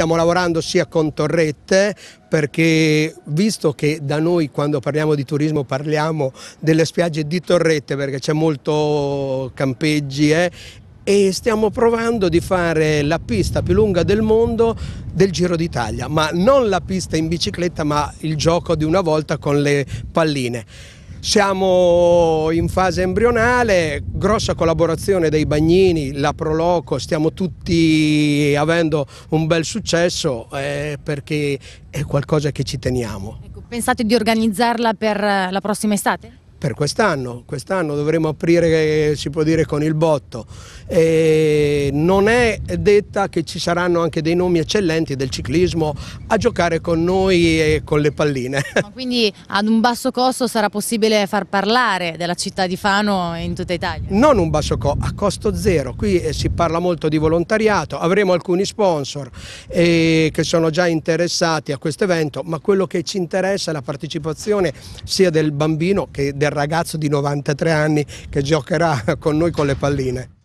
stiamo lavorando sia con Torrette perché visto che da noi quando parliamo di turismo parliamo delle spiagge di Torrette perché c'è molto campeggi eh, e stiamo provando di fare la pista più lunga del mondo del Giro d'Italia, ma non la pista in bicicletta ma il gioco di una volta con le palline. Siamo in fase embrionale, grossa collaborazione dei Bagnini, la Proloco, stiamo tutti avendo un bel successo eh, perché è qualcosa che ci teniamo. Ecco, pensate di organizzarla per eh, la prossima estate? per quest'anno, quest'anno dovremo aprire eh, si può dire con il botto. E non è detta che ci saranno anche dei nomi eccellenti del ciclismo a giocare con noi e con le palline. Ma quindi ad un basso costo sarà possibile far parlare della città di Fano in tutta Italia? Non un basso costo, a costo zero, qui eh, si parla molto di volontariato, avremo alcuni sponsor eh, che sono già interessati a questo evento, ma quello che ci interessa è la partecipazione sia del bambino che della del ragazzo di 93 anni che giocherà con noi con le palline.